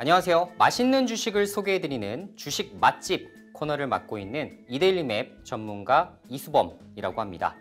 안녕하세요. 맛있는 주식을 소개해드리는 주식 맛집 코너를 맡고 있는 이데일리맵 전문가 이수범이라고 합니다.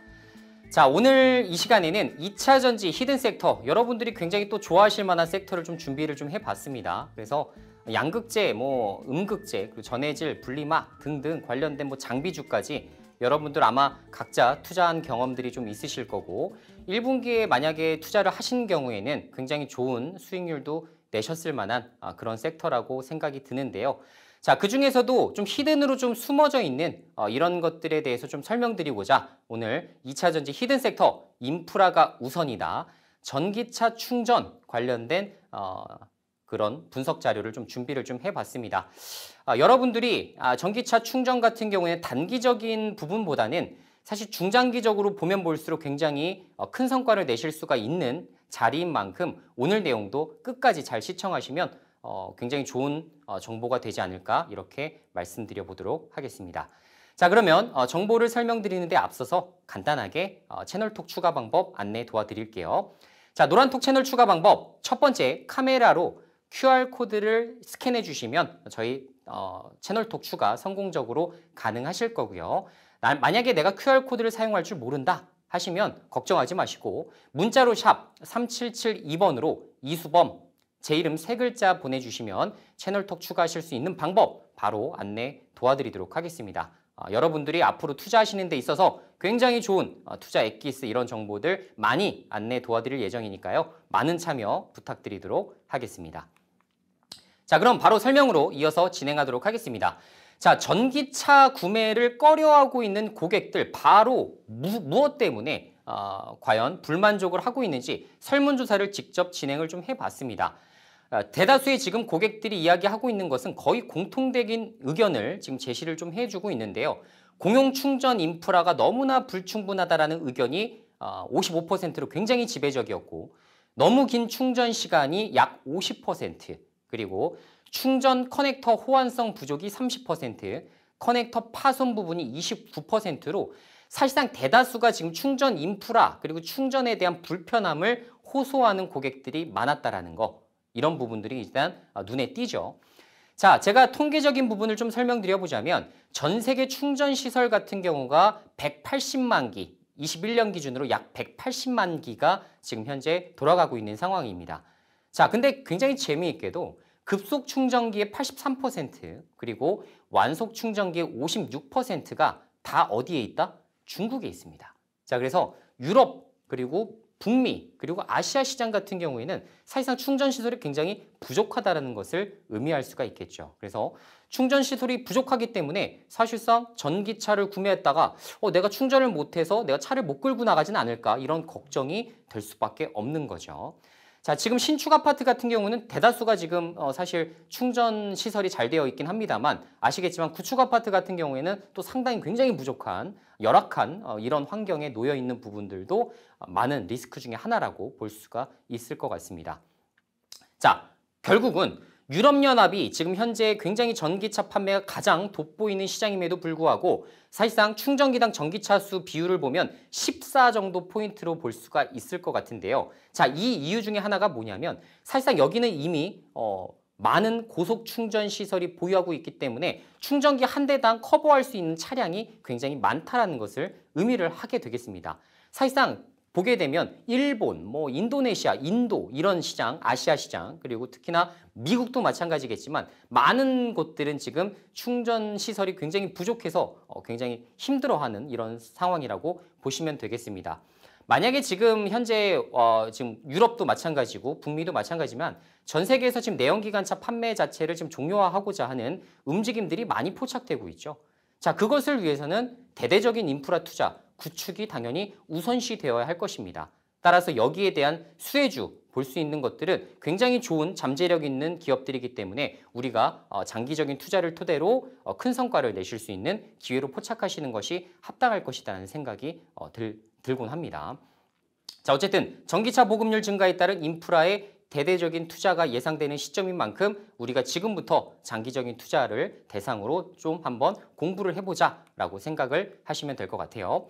자 오늘 이 시간에는 2차전지 히든 섹터 여러분들이 굉장히 또 좋아하실 만한 섹터를 좀 준비를 좀 해봤습니다. 그래서 양극재, 뭐 음극재, 그리고 전해질, 분리막 등등 관련된 뭐 장비주까지 여러분들 아마 각자 투자한 경험들이 좀 있으실 거고 1분기에 만약에 투자를 하신 경우에는 굉장히 좋은 수익률도 내셨을 만한 아, 그런 섹터라고 생각이 드는데요. 자, 그 중에서도 좀 히든으로 좀 숨어져 있는 어, 이런 것들에 대해서 좀 설명드리고자 오늘 2차 전지 히든 섹터 인프라가 우선이다. 전기차 충전 관련된 어, 그런 분석 자료를 좀 준비를 좀 해봤습니다. 아, 여러분들이 아, 전기차 충전 같은 경우에 단기적인 부분보다는 사실 중장기적으로 보면 볼수록 굉장히 어, 큰 성과를 내실 수가 있는 자리인 만큼 오늘 내용도 끝까지 잘 시청하시면 어, 굉장히 좋은 어, 정보가 되지 않을까 이렇게 말씀드려 보도록 하겠습니다. 자 그러면 어, 정보를 설명드리는데 앞서서 간단하게 어, 채널톡 추가 방법 안내 도와드릴게요. 자 노란톡 채널 추가 방법 첫 번째 카메라로 QR코드를 스캔해 주시면 저희 어, 채널톡 추가 성공적으로 가능하실 거고요. 만약에 내가 QR코드를 사용할 줄 모른다 하시면 걱정하지 마시고 문자로 샵 3772번으로 이수범 제 이름 세 글자 보내주시면 채널톡 추가하실 수 있는 방법 바로 안내 도와드리도록 하겠습니다. 어, 여러분들이 앞으로 투자하시는 데 있어서 굉장히 좋은 어, 투자 액기스 이런 정보들 많이 안내 도와드릴 예정이니까요. 많은 참여 부탁드리도록 하겠습니다. 자 그럼 바로 설명으로 이어서 진행하도록 하겠습니다. 자, 전기차 구매를 꺼려하고 있는 고객들 바로 무, 무엇 때문에 어, 과연 불만족을 하고 있는지 설문조사를 직접 진행을 좀 해봤습니다. 어, 대다수의 지금 고객들이 이야기하고 있는 것은 거의 공통적인 의견을 지금 제시를 좀 해주고 있는데요. 공용 충전 인프라가 너무나 불충분하다라는 의견이 어, 55%로 굉장히 지배적이었고 너무 긴 충전 시간이 약 50% 그리고 충전 커넥터 호환성 부족이 30%, 커넥터 파손 부분이 29%로 사실상 대다수가 지금 충전 인프라 그리고 충전에 대한 불편함을 호소하는 고객들이 많았다라는 거 이런 부분들이 일단 아, 눈에 띄죠. 자, 제가 통계적인 부분을 좀 설명드려보자면 전 세계 충전 시설 같은 경우가 180만 기, 21년 기준으로 약 180만 기가 지금 현재 돌아가고 있는 상황입니다. 자, 근데 굉장히 재미있게도 급속 충전기의 83% 그리고 완속 충전기의 56%가 다 어디에 있다? 중국에 있습니다. 자, 그래서 유럽 그리고 북미 그리고 아시아 시장 같은 경우에는 사실상 충전 시설이 굉장히 부족하다라는 것을 의미할 수가 있겠죠. 그래서 충전 시설이 부족하기 때문에 사실상 전기차를 구매했다가 어, 내가 충전을 못해서 내가 차를 못 끌고 나가진 않을까 이런 걱정이 될 수밖에 없는 거죠. 자, 지금 신축 아파트 같은 경우는 대다수가 지금 어, 사실 충전 시설이 잘 되어 있긴 합니다만 아시겠지만 구축 아파트 같은 경우에는 또 상당히 굉장히 부족한 열악한 어, 이런 환경에 놓여 있는 부분들도 어, 많은 리스크 중에 하나라고 볼 수가 있을 것 같습니다. 자, 결국은 유럽연합이 지금 현재 굉장히 전기차 판매가 가장 돋보이는 시장임에도 불구하고 사실상 충전기당 전기차 수 비율을 보면 14 정도 포인트로 볼 수가 있을 것 같은데요. 자, 이 이유 중에 하나가 뭐냐면 사실상 여기는 이미 어, 많은 고속 충전 시설이 보유하고 있기 때문에 충전기 한 대당 커버할 수 있는 차량이 굉장히 많다라는 것을 의미를 하게 되겠습니다. 사실상 보게 되면 일본, 뭐 인도네시아, 인도 이런 시장, 아시아 시장 그리고 특히나 미국도 마찬가지겠지만 많은 곳들은 지금 충전 시설이 굉장히 부족해서 어, 굉장히 힘들어하는 이런 상황이라고 보시면 되겠습니다. 만약에 지금 현재 어, 지금 유럽도 마찬가지고 북미도 마찬가지지만 전 세계에서 지금 내연기관차 판매 자체를 지금 종료화하고자 하는 움직임들이 많이 포착되고 있죠. 자 그것을 위해서는 대대적인 인프라 투자 구축이 당연히 우선시 되어야 할 것입니다. 따라서 여기에 대한 수혜주 볼 수 있는 것들은 굉장히 좋은 잠재력 있는 기업들이기 때문에 우리가 어, 장기적인 투자를 토대로 어, 큰 성과를 내실 수 있는 기회로 포착하시는 것이 합당할 것이라는 생각이 어, 들, 들곤 합니다. 자 어쨌든 전기차 보급률 증가에 따른 인프라의 대대적인 투자가 예상되는 시점인 만큼 우리가 지금부터 장기적인 투자를 대상으로 좀 한번 공부를 해보자라고 생각을 하시면 될 것 같아요.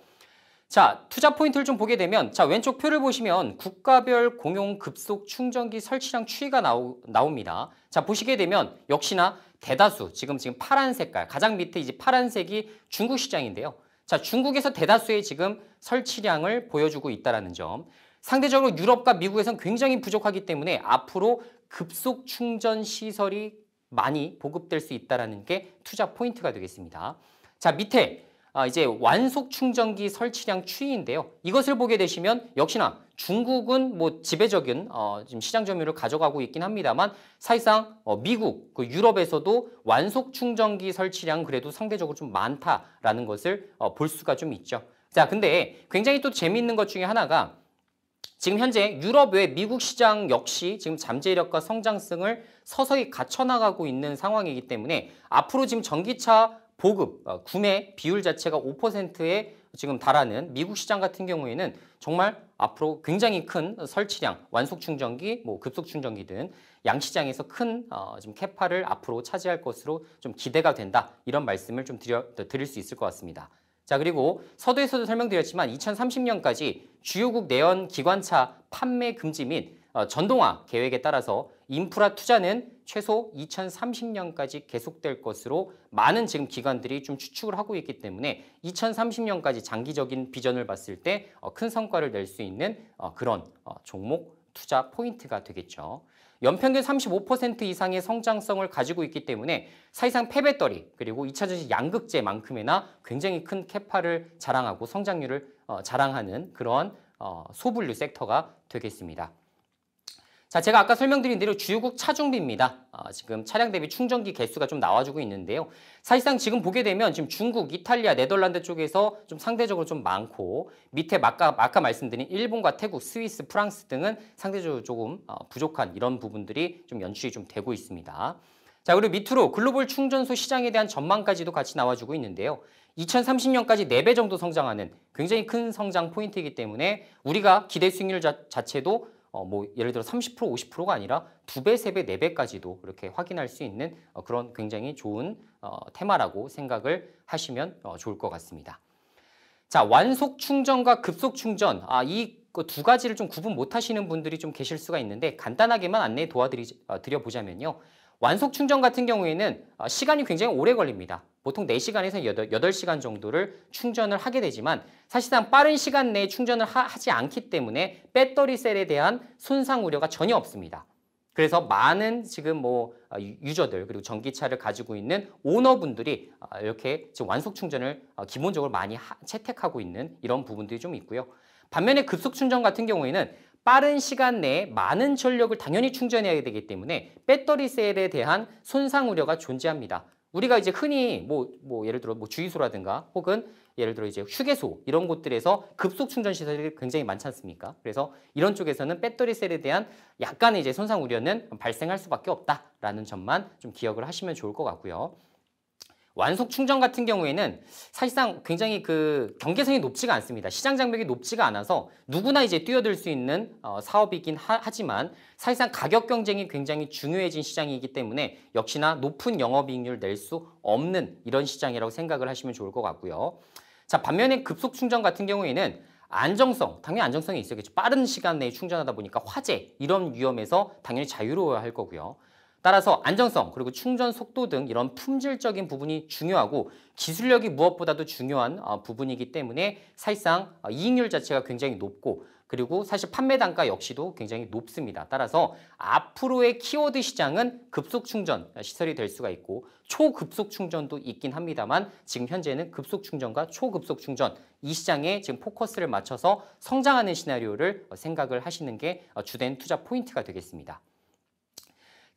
자, 투자 포인트를 좀 보게 되면 자, 왼쪽 표를 보시면 국가별 공용 급속 충전기 설치량 추이가 나오, 나옵니다. 자, 보시게 되면 역시나 대다수 지금 지금 파란 색깔 가장 밑에 이제 파란색이 중국 시장인데요. 자, 중국에서 대다수의 지금 설치량을 보여주고 있다는 점. 상대적으로 유럽과 미국에선 굉장히 부족하기 때문에 앞으로 급속 충전 시설이 많이 보급될 수 있다는 게 투자 포인트가 되겠습니다. 자 밑에 아, 이제 완속 충전기 설치량 추이인데요. 이것을 보게 되시면 역시나 중국은 뭐 지배적인 어, 지금 시장 점유율을 가져가고 있긴 합니다만 사실상 어, 미국, 그 유럽에서도 완속 충전기 설치량 그래도 상대적으로 좀 많다라는 것을 어, 볼 수가 좀 있죠. 자, 근데 굉장히 또 재미있는 것 중에 하나가 지금 현재 유럽 외 미국 시장 역시 지금 잠재력과 성장성을 서서히 갖춰나가고 있는 상황이기 때문에 앞으로 지금 전기차 보급, 어, 구매 비율 자체가 5%에 지금 달하는 미국 시장 같은 경우에는 정말 앞으로 굉장히 큰 설치량, 완속 충전기, 뭐 급속 충전기 등 양시장에서 큰 어, 지금 캐파를 앞으로 차지할 것으로 좀 기대가 된다. 이런 말씀을 좀 드려, 드릴 수 있을 것 같습니다. 자 그리고 서두에서도 설명드렸지만 2030년까지 주요국 내연 기관차 판매 금지 및 어, 전동화 계획에 따라서 인프라 투자는 최소 2030년까지 계속될 것으로 많은 지금 기관들이 좀 추측을 하고 있기 때문에 2030년까지 장기적인 비전을 봤을 때큰 어, 성과를 낼 수 있는 어, 그런 어, 종목 투자 포인트가 되겠죠. 연평균 35% 이상의 성장성을 가지고 있기 때문에 사실상 패배떨이 그리고 2차 전지 양극재만큼이나 굉장히 큰 캐파를 자랑하고 성장률을 자랑하는 그런 소분류 섹터가 되겠습니다. 자, 제가 아까 설명드린 대로 주유국 차중비입니다. 아, 지금 차량 대비 충전기 개수가 좀 나와주고 있는데요. 사실상 지금 보게 되면 지금 중국, 이탈리아, 네덜란드 쪽에서 좀 상대적으로 좀 많고 밑에 아까, 아까 말씀드린 일본과 태국, 스위스, 프랑스 등은 상대적으로 조금 어, 부족한 이런 부분들이 좀 연출이 좀 되고 있습니다. 자, 그리고 밑으로 글로벌 충전소 시장에 대한 전망까지도 같이 나와주고 있는데요. 2030년까지 4배 정도 성장하는 굉장히 큰 성장 포인트이기 때문에 우리가 기대 수익률 자, 체도 어, 뭐 예를 들어 30% 50%가 아니라 두 배, 세 배, 네 배까지도 이렇게 확인할 수 있는 어, 그런 굉장히 좋은 어, 테마라고 생각을 하시면 어, 좋을 것 같습니다. 자, 완속 충전과 급속 충전. 아, 이 두 가지를 좀 구분 못 하시는 분들이 좀 계실 수가 있는데 간단하게만 안내 도와드리 어, 드려 보자면요. 완속 충전 같은 경우에는 어, 시간이 굉장히 오래 걸립니다. 보통 4시간에서 8, 시간 정도를 충전을 하게 되지만 사실상 빠른 시간 내에 충전을 하, 지 않기 때문에 배터리 셀에 대한 손상 우려가 전혀 없습니다. 그래서 많은 지금 뭐 어, 유저들 그리고 전기차를 가지고 있는 오너분들이 어, 이렇게 지금 완속 충전을 어, 기본적으로 많이 채택하고 있는 이런 부분들이 좀 있고요. 반면에 급속 충전 같은 경우에는 빠른 시간 내에 많은 전력을 당연히 충전해야 되기 때문에 배터리 셀에 대한 손상 우려가 존재합니다. 우리가 이제 흔히 뭐, 뭐 예를 들어 뭐 주유소라든가 혹은 예를 들어 이제 휴게소 이런 곳들에서 급속 충전 시설이 굉장히 많지 않습니까? 그래서 이런 쪽에서는 배터리 셀에 대한 약간의 이제 손상 우려는 발생할 수밖에 없다라는 점만 좀 기억을 하시면 좋을 것 같고요. 완속 충전 같은 경우에는 사실상 굉장히 그경계성이 높지가 않습니다. 시장 장벽이 높지가 않아서 누구나 이제 뛰어들 수 있는 어, 사업이긴 하, 하지만 사실상 가격 경쟁이 굉장히 중요해진 시장이기 때문에 역시나 높은 영업이익률 낼 수 없는 이런 시장이라고 생각을 하시면 좋을 것 같고요. 자 반면에 급속 충전 같은 경우에는 안정성, 당연히 안정성이 있어야겠죠. 빠른 시간 내에 충전하다 보니까 화재, 이런 위험에서 당연히 자유로워야 할 거고요. 따라서 안정성 그리고 충전 속도 등 이런 품질적인 부분이 중요하고 기술력이 무엇보다도 중요한 어, 부분이기 때문에 사실상 어, 이익률 자체가 굉장히 높고 그리고 사실 판매 단가 역시도 굉장히 높습니다. 따라서 앞으로의 키워드 시장은 급속 충전 어, 시설이 될 수가 있고 초급속 충전도 있긴 합니다만 지금 현재는 급속 충전과 초급속 충전 이 시장에 지금 포커스를 맞춰서 성장하는 시나리오를 생각을 하시는 게 주된 투자 포인트가 되겠습니다.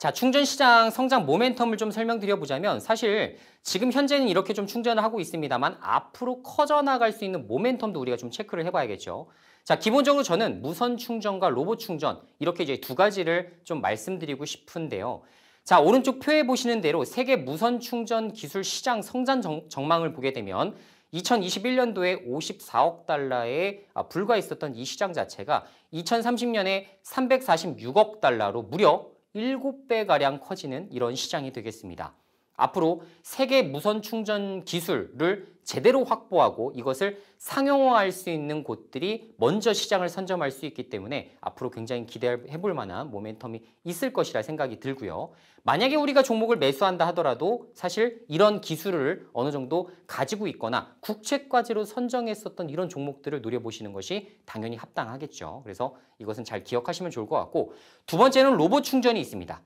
자, 충전 시장 성장 모멘텀을 좀 설명드려 보자면 사실 지금 현재는 이렇게 좀 충전을 하고 있습니다만 앞으로 커져 나갈 수 있는 모멘텀도 우리가 좀 체크를 해 봐야겠죠. 자, 기본적으로 저는 무선 충전과 로봇 충전 이렇게 이제 두 가지를 좀 말씀드리고 싶은데요. 자, 오른쪽 표에 보시는 대로 세계 무선 충전 기술 시장 성장 정, 망을 보게 되면 2021년도에 54억 달러에 아, 불과했었던 이 시장 자체가 2030년에 346억 달러로 무려 7배가량 커지는 이런 시장이 되겠습니다. 앞으로 세계 무선 충전 기술을 제대로 확보하고 이것을 상용화할 수 있는 곳들이 먼저 시장을 선점할 수 있기 때문에 앞으로 굉장히 기대해 볼 만한 모멘텀이 있을 것이라 생각이 들고요. 만약에 우리가 종목을 매수한다 하더라도 사실 이런 기술을 어느 정도 가지고 있거나 국책과제로 선정했었던 이런 종목들을 노려보시는 것이 당연히 합당하겠죠. 그래서 이것은 잘 기억하시면 좋을 것 같고 두 번째는 로봇 충전이 있습니다.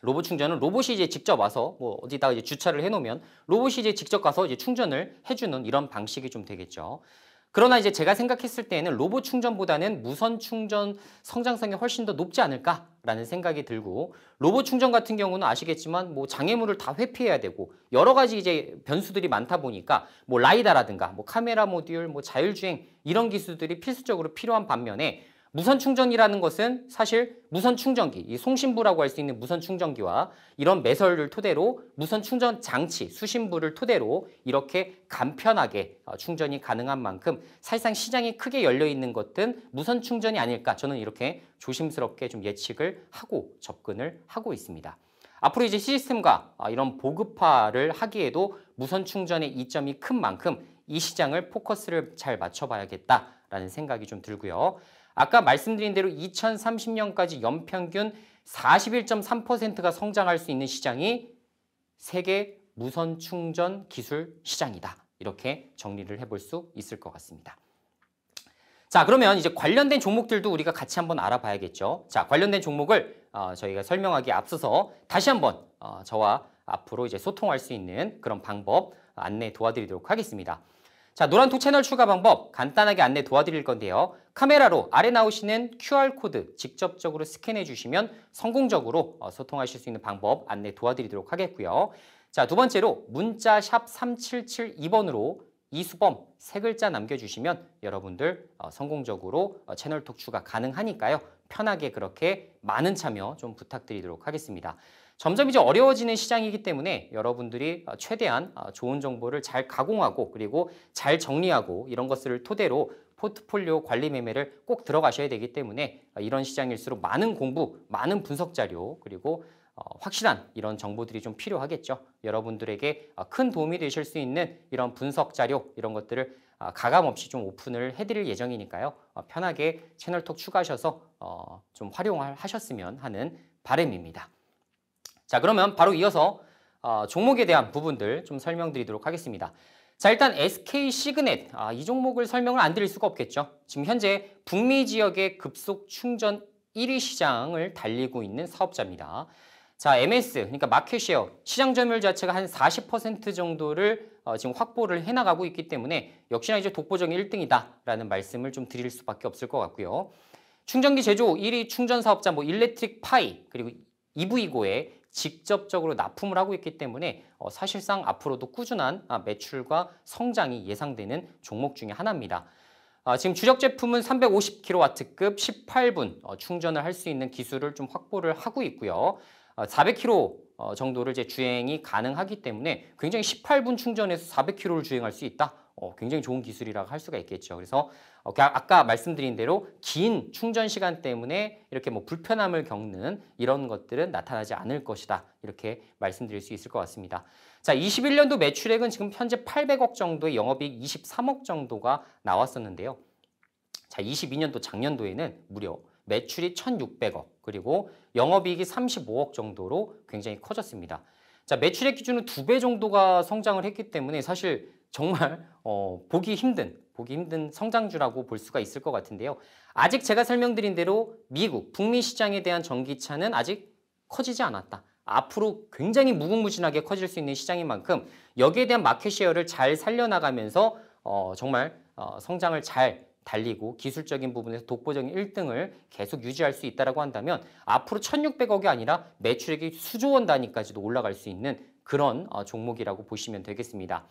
로봇 충전은 로봇이 이제 직접 와서 뭐 어디다가 이제 주차를 해놓으면 로봇이 이제 직접 가서 이제 충전을 해주는 이런 방식이 좀 되겠죠. 그러나 이제 제가 생각했을 때에는 로봇 충전보다는 무선 충전 성장성이 훨씬 더 높지 않을까라는 생각이 들고 로봇 충전 같은 경우는 아시겠지만 뭐 장애물을 다 회피해야 되고 여러 가지 이제 변수들이 많다 보니까 뭐 라이다라든가 뭐 카메라 모듈 뭐 자율주행 이런 기술들이 필수적으로 필요한 반면에 무선 충전이라는 것은 사실 무선 충전기, 이 송신부라고 할 수 있는 무선 충전기와 이런 매설을 토대로 무선 충전 장치, 수신부를 토대로 이렇게 간편하게 어, 충전이 가능한 만큼 사실상 시장이 크게 열려 있는 것은 무선 충전이 아닐까 저는 이렇게 조심스럽게 좀 예측을 하고 접근을 하고 있습니다. 앞으로 이제 시스템과 어, 이런 보급화를 하기에도 무선 충전의 이점이 큰 만큼 이 시장을 포커스를 잘 맞춰봐야겠다라는 생각이 좀 들고요. 아까 말씀드린 대로 2030년까지 연평균 41.3%가 성장할 수 있는 시장이 세계 무선 충전 기술 시장이다. 이렇게 정리를 해볼 수 있을 것 같습니다. 자 그러면 이제 관련된 종목들도 우리가 같이 한번 알아봐야겠죠. 자 관련된 종목을 어, 저희가 설명하기 에 앞서서 다시 한번 어, 저와 앞으로 이제 소통할 수 있는 그런 방법 안내 도와드리도록 하겠습니다. 자, 노란톡 채널 추가 방법 간단하게 안내 도와드릴 건데요. 카메라로 아래 나오시는 QR코드 직접적으로 스캔해 주시면 성공적으로 어, 소통하실 수 있는 방법 안내 도와드리도록 하겠고요. 자, 두 번째로 문자 샵 3772번으로 이수범 세 글자 남겨주시면 여러분들 어, 성공적으로 어, 채널톡 추가 가능하니까요. 편하게 그렇게 많은 참여 좀 부탁드리도록 하겠습니다. 점점 이제 어려워지는 시장이기 때문에 여러분들이 어, 최대한 어, 좋은 정보를 잘 가공하고 그리고 잘 정리하고 이런 것을 토대로 포트폴리오 관리 매매를 꼭 들어가셔야 되기 때문에 어, 이런 시장일수록 많은 공부, 많은 분석 자료 그리고 확실한 이런 정보들이 좀 필요하겠죠. 여러분들에게 큰 도움이 되실 수 있는 이런 분석 자료 이런 것들을 가감 없이 좀 오픈을 해드릴 예정이니까요. 편하게 채널톡 추가하셔서 좀 활용하셨으면 하는 바람입니다. 자, 그러면 바로 이어서 어, 종목에 대한 부분들 좀 설명드리도록 하겠습니다. 자, 일단 SK 시그넷. 아, 이 종목을 설명을 안 드릴 수가 없겠죠. 지금 현재 북미 지역의 급속 충전 1위 시장을 달리고 있는 사업자입니다. 자, MS, 그러니까 마켓 쉐어, 시장 점유율 자체가 한 40% 정도를 어, 지금 확보를 해나가고 있기 때문에 역시나 이제 독보적인 1등이다라는 말씀을 좀 드릴 수밖에 없을 것 같고요. 충전기 제조 1위 충전 사업자 뭐 일렉트릭 파이 그리고 EV고의 직접적으로 납품을 하고 있기 때문에 어, 사실상 앞으로도 꾸준한 아, 매출과 성장이 예상되는 종목 중의 하나입니다. 아, 지금 주력 제품은 350kW급 18분 어, 충전을 할 수 있는 기술을 좀 확보를 하고 있고요. 400km 어, 정도를 이제 주행이 가능하기 때문에 굉장히 18분 충전해서 400km를 주행할 수 있다. 어, 굉장히 좋은 기술이라고 할 수가 있겠죠. 그래서 어, 아까 말씀드린 대로 긴 충전 시간 때문에 이렇게 뭐 불편함을 겪는 이런 것들은 나타나지 않을 것이다. 이렇게 말씀드릴 수 있을 것 같습니다. 자, 21년도 매출액은 지금 현재 800억 정도의 영업이익 23억 정도가 나왔었는데요. 자, 22년도 작년도에는 무려 매출이 1,600억 그리고 영업이익이 35억 정도로 굉장히 커졌습니다. 자, 매출액 기준은 두 배 정도가 성장을 했기 때문에 사실 정말 어, 보기 힘든 보기 힘든 성장주라고 볼 수가 있을 것 같은데요. 아직 제가 설명드린 대로 미국, 북미 시장에 대한 전기차는 아직 커지지 않았다. 앞으로 굉장히 무궁무진하게 커질 수 있는 시장인 만큼 여기에 대한 마켓쉐어를 잘 살려나가면서 어, 정말 어, 성장을 잘 달리고 기술적인 부분에서 독보적인 1등을 계속 유지할 수 있다고 한다면 앞으로 1600억이 아니라 매출액이 수조원 단위까지도 올라갈 수 있는 그런 어, 종목이라고 보시면 되겠습니다.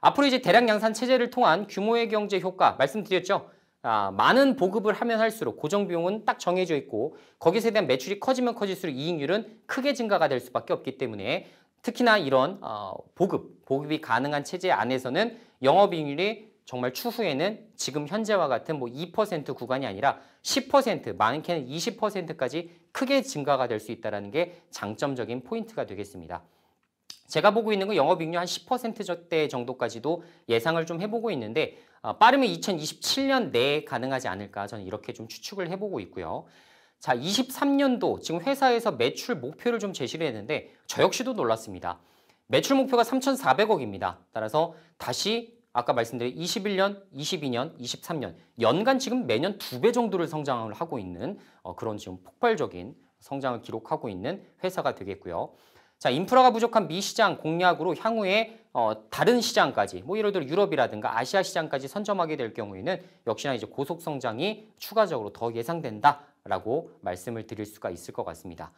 앞으로 이제 대량 양산 체제를 통한 규모의 경제 효과 말씀드렸죠. 아, 많은 보급을 하면 할수록 고정 비용은 딱 정해져 있고 거기에 대한 매출이 커지면 커질수록 이익률은 크게 증가가 될 수밖에 없기 때문에 특히나 이런 어, 보급, 보급이 가능한 체제 안에서는 영업이익률이 정말 추후에는 지금 현재와 같은 뭐2% 구간이 아니라 10% 많게는 20%까지 크게 증가가 될 수 있다는 게 장점적인 포인트가 되겠습니다. 제가 보고 있는 건 영업익률 한 10%대 정도까지도 예상을 좀 해보고 있는데 어, 빠르면 2027년 내에 가능하지 않을까 저는 이렇게 좀 추측을 해보고 있고요. 자, 23년도 지금 회사에서 매출 목표를 좀 제시를 했는데 저 역시도 놀랐습니다. 매출 목표가 3,400억입니다. 따라서 다시 아까 말씀드린 21년, 22년, 23년 연간 지금 매년 두 배 정도를 성장을 하고 있는 어, 그런 지금 폭발적인 성장을 기록하고 있는 회사가 되겠고요. 자, 인프라가 부족한 미 시장 공략으로 향후에 어, 다른 시장까지 뭐 예를 들어 유럽이라든가 아시아 시장까지 선점하게 될 경우에는 역시나 이제 고속 성장이 추가적으로 더 예상된다라고 말씀을 드릴 수가 있을 것 같습니다.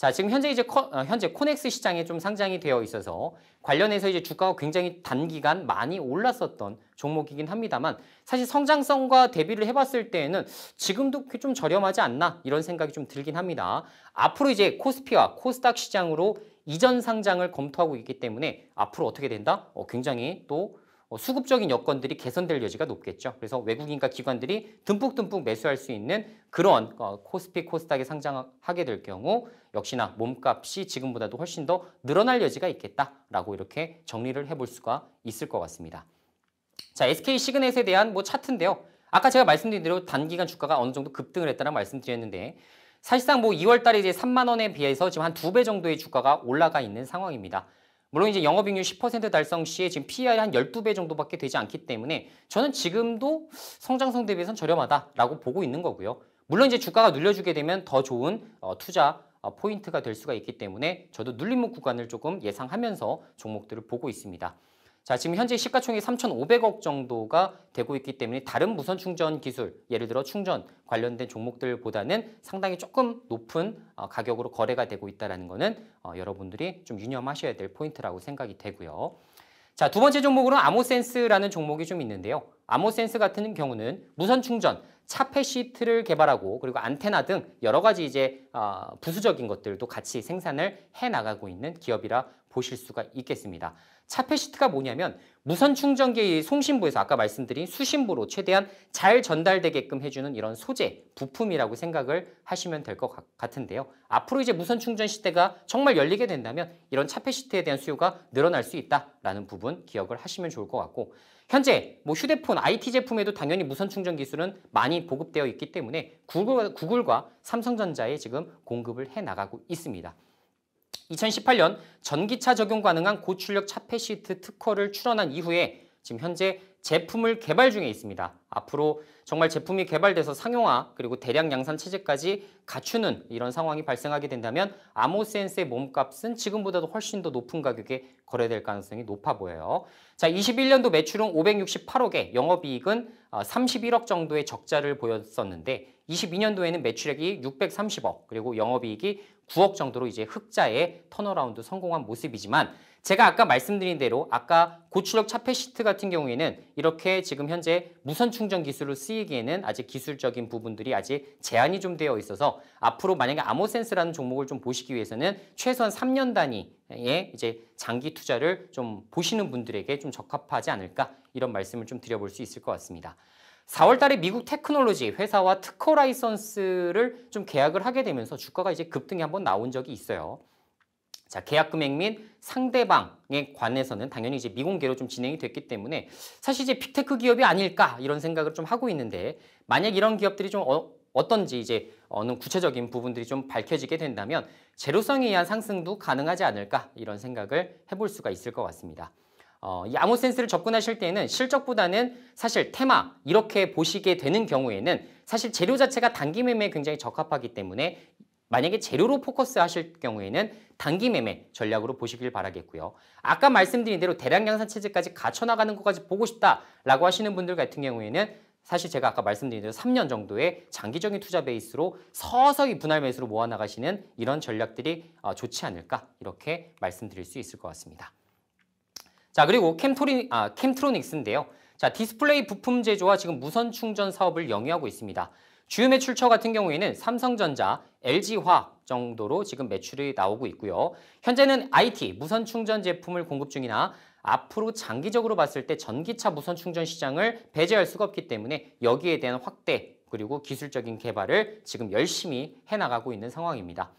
자, 지금 현재 이제 커, 어, 현재 코넥스 시장에 좀 상장이 되어 있어서 관련해서 이제 주가가 굉장히 단기간 많이 올랐었던 종목이긴 합니다만 사실 성장성과 대비를 해봤을 때에는 지금도 좀 저렴하지 않나 이런 생각이 좀 들긴 합니다. 앞으로 이제 코스피와 코스닥 시장으로 이전 상장을 검토하고 있기 때문에 앞으로 어떻게 된다? 어, 굉장히 또 어, 수급적인 여건들이 개선될 여지가 높겠죠. 그래서 외국인과 기관들이 듬뿍듬뿍 매수할 수 있는 그런 어, 코스피 코스닥에 상장하게 될 경우 역시나 몸값이 지금보다도 훨씬 더 늘어날 여지가 있겠다라고 이렇게 정리를 해볼 수가 있을 것 같습니다. 자, SK 시그넷에 대한 뭐 차트인데요. 아까 제가 말씀드린 대로 단기간 주가가 어느 정도 급등을 했다는 말씀드렸는데 사실상 뭐 2월 달에 이제 3만 원에 비해서 지금 한 두 배 정도의 주가가 올라가 있는 상황입니다. 물론 이제 영업이익률 10% 달성 시에 지금 p e r 한 12배 정도밖에 되지 않기 때문에 저는 지금도 성장성 대비해선 저렴하다라고 보고 있는 거고요. 물론 이제 주가가 눌려주게 되면 더 좋은 어, 투자 어, 포인트가 될 수가 있기 때문에 저도 눌림목 구간을 조금 예상하면서 종목들을 보고 있습니다. 자, 지금 현재 시가총액 3,500억 정도가 되고 있기 때문에 다른 무선 충전 기술, 예를 들어 충전 관련된 종목들보다는 상당히 조금 높은 어, 가격으로 거래가 되고 있다는 것은 어, 여러분들이 좀 유념하셔야 될 포인트라고 생각이 되고요. 자, 두 번째 종목으로는 아모센스라는 종목이 좀 있는데요. 아모센스 같은 경우는 무선 충전, 차폐 시트를 개발하고 그리고 안테나 등 여러 가지 이제 어, 부수적인 것들도 같이 생산을 해 나가고 있는 기업이라 보실 수가 있겠습니다. 차폐 시트가 뭐냐면 무선 충전기의 송신부에서 아까 말씀드린 수신부로 최대한 잘 전달되게끔 해주는 이런 소재, 부품이라고 생각을 하시면 될 것 같은데요. 앞으로 이제 무선 충전 시대가 정말 열리게 된다면 이런 차폐 시트에 대한 수요가 늘어날 수 있다라는 부분 기억을 하시면 좋을 것 같고 현재 뭐 휴대폰 IT 제품에도 당연히 무선 충전 기술은 많이 보급되어 있기 때문에 구글, 구글과 삼성전자에 지금 공급을 해 나가고 있습니다. 2018년 전기차 적용 가능한 고출력 차폐 시트 특허를 출원한 이후에 지금 현재 제품을 개발 중에 있습니다. 앞으로 정말 제품이 개발돼서 상용화 그리고 대량 양산 체제까지 갖추는 이런 상황이 발생하게 된다면 아모센스의 몸값은 지금보다도 훨씬 더 높은 가격에 거래될 가능성이 높아 보여요. 자, 21년도 매출은 568억에 영업이익은 31억 어, 정도의 적자를 보였었는데 22년도에는 매출액이 630억 그리고 영업이익이 9억 정도로 이제 흑자의 턴어라운드 성공한 모습이지만 제가 아까 말씀드린 대로 아까 고출력 차폐 시트 같은 경우에는 이렇게 지금 현재 무선 충전 기술로 쓰이기에는 아직 기술적인 부분들이 아직 제한이 좀 되어 있어서 앞으로 만약에 아모센스라는 종목을 좀 보시기 위해서는 최소한 3년 단위의 이제 장기 투자를 좀 보시는 분들에게 좀 적합하지 않을까 이런 말씀을 좀 드려볼 수 있을 것 같습니다. 4월 달에 미국 테크놀로지 회사와 특허 라이선스를 좀 계약을 하게 되면서 주가가 이제 급등이 한번 나온 적이 있어요. 자, 계약 금액 및 상대방에 관해서는 당연히 이제 미공개로 좀 진행이 됐기 때문에 사실 이제 빅테크 기업이 아닐까 이런 생각을 좀 하고 있는데 만약 이런 기업들이 좀 어, 어 떤지 이제 어느 구체적인 부분들이 좀 밝혀지게 된다면 제로성에 의한 상승도 가능하지 않을까 이런 생각을 해볼 수가 있을 것 같습니다. 어, 이암호센스를 접근하실 때는 실적보다는 사실 테마 이렇게 보시게 되는 경우에는 사실 재료 자체가 단기 매매에 굉장히 적합하기 때문에 만약에 재료로 포커스 하실 경우에는 단기 매매 전략으로 보시길 바라겠고요. 아까 말씀드린 대로 대량 양산 체제까지 갖춰나가는 것까지 보고 싶다라고 하시는 분들 같은 경우에는 사실 제가 아까 말씀드린 대로 3년 정도의 장기적인 투자 베이스로 서서히 분할 매수로 모아나가시는 이런 전략들이 어, 좋지 않을까 이렇게 말씀드릴 수 있을 것 같습니다. 자 그리고 캠토리, 아, 캠트로닉스인데요. 자 디스플레이 부품 제조와 지금 무선 충전 사업을 영위하고 있습니다. 주요 매출처 같은 경우에는 삼성전자, LG화학 정도로 지금 매출이 나오고 있고요. 현재는 IT, 무선 충전 제품을 공급 중이나 앞으로 장기적으로 봤을 때 전기차 무선 충전 시장을 배제할 수가 없기 때문에 여기에 대한 확대 그리고 기술적인 개발을 지금 열심히 해나가고 있는 상황입니다.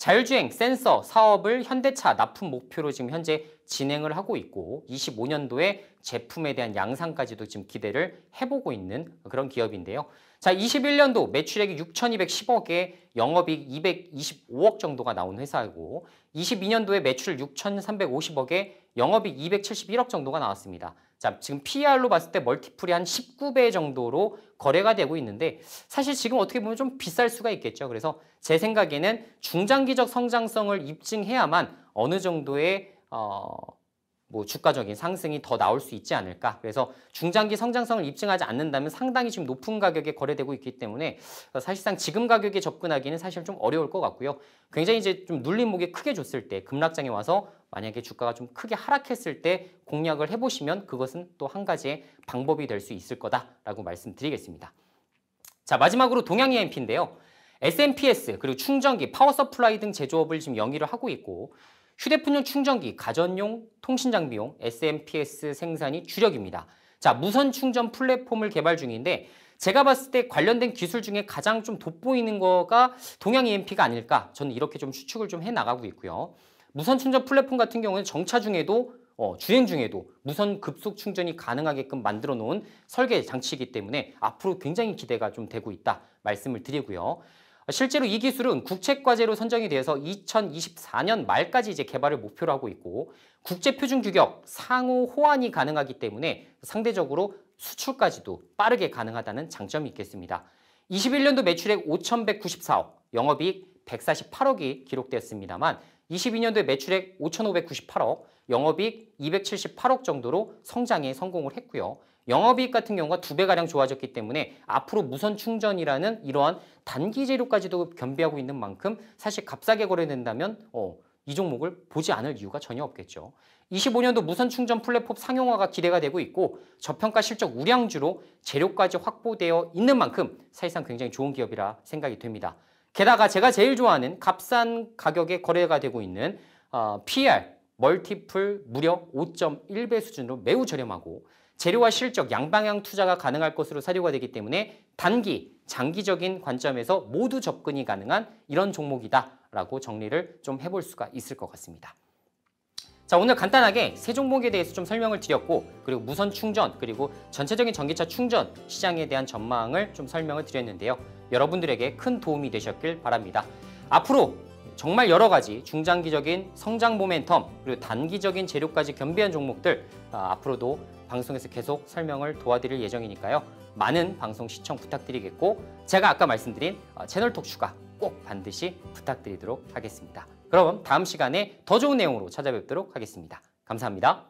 자율주행 센서 사업을 현대차 납품 목표로 지금 현재 진행을 하고 있고 25년도에 제품에 대한 양상까지도 지금 기대를 해보고 있는 그런 기업인데요. 자, 21년도 매출액이 6,210억에 영업이익 225억 정도가 나온 회사이고 22년도에 매출 6,350억에 영업이익 271억 정도가 나왔습니다. 자, 지금 p r 로 봤을 때 멀티플이 한 19배 정도로 거래가 되고 있는데 사실 지금 어떻게 보면 좀 비쌀 수가 있겠죠. 그래서 제 생각에는 중장기적 성장성을 입증해야만 어느 정도의 어, 뭐 주가적인 상승이 더 나올 수 있지 않을까. 그래서 중장기 성장성을 입증하지 않는다면 상당히 지금 높은 가격에 거래되고 있기 때문에 사실상 지금 가격에 접근하기는 사실 좀 어려울 것 같고요. 굉장히 이제 좀눌림목에 크게 줬을 때 급락장에 와서 만약에 주가가 좀 크게 하락했을 때 공략을 해보시면 그것은 또 한 가지의 방법이 될 수 있을 거다라고 말씀드리겠습니다. 자 마지막으로 동양 EMP인데요. S&PS 그리고 충전기, 파워 서플라이 등 제조업을 지금 영위를 하고 있고 휴대폰용 충전기, 가전용 통신장비용 SMPS 생산이 주력입니다. 자, 무선 충전 플랫폼을 개발 중인데 제가 봤을 때 관련된 기술 중에 가장 좀 돋보이는 거가 동양 EMP가 아닐까 저는 이렇게 좀 추측을 좀 해나가고 있고요. 무선 충전 플랫폼 같은 경우는 정차 중에도 어, 주행 중에도 무선 급속 충전이 가능하게끔 만들어 놓은 설계 장치이기 때문에 앞으로 굉장히 기대가 좀 되고 있다 말씀을 드리고요. 그러니까 실제로 이 기술은 국책과제로 선정이 돼서 2024년 말까지 이제 개발을 목표로 하고 있고 국제표준 규격 상호 호환이 가능하기 때문에 상대적으로 수출까지도 빠르게 가능하다는 장점이 있겠습니다. 21년도 매출액 5,194억, 영업이익 148억이 기록되었습니다만 22년도에 매출액 5,598억, 영업이익 278억 정도로 성장에 성공을 했고요. 영업이익 같은 경우가 두 배가량 좋아졌기 때문에 앞으로 무선 충전이라는 이러한 단기 재료까지도 겸비하고 있는 만큼 사실 값싸게 거래된다면 어, 이 종목을 보지 않을 이유가 전혀 없겠죠. 25년도 무선 충전 플랫폼 상용화가 기대가 되고 있고 저평가 실적 우량주로 재료까지 확보되어 있는 만큼 사실상 굉장히 좋은 기업이라 생각이 됩니다. 게다가 제가 제일 좋아하는 값싼 가격에 거래가 되고 있는 어, PR 멀티플 무려 5.1배 수준으로 매우 저렴하고 재료와 실적, 양방향 투자가 가능할 것으로 사료가 되기 때문에 단기, 장기적인 관점에서 모두 접근이 가능한 이런 종목이다라고 정리를 좀 해볼 수가 있을 것 같습니다. 자 오늘 간단하게 세 종목에 대해서 좀 설명을 드렸고 그리고 무선 충전 그리고 전체적인 전기차 충전 시장에 대한 전망을 좀 설명을 드렸는데요. 여러분들에게 큰 도움이 되셨길 바랍니다. 앞으로 정말 여러 가지 중장기적인 성장 모멘텀 그리고 단기적인 재료까지 겸비한 종목들 아, 앞으로도 방송에서 계속 설명을 도와드릴 예정이니까요. 많은 방송 시청 부탁드리겠고 제가 아까 말씀드린 어, 채널 톡 추가 꼭 반드시 부탁드리도록 하겠습니다. 그럼 다음 시간에 더 좋은 내용으로 찾아뵙도록 하겠습니다. 감사합니다.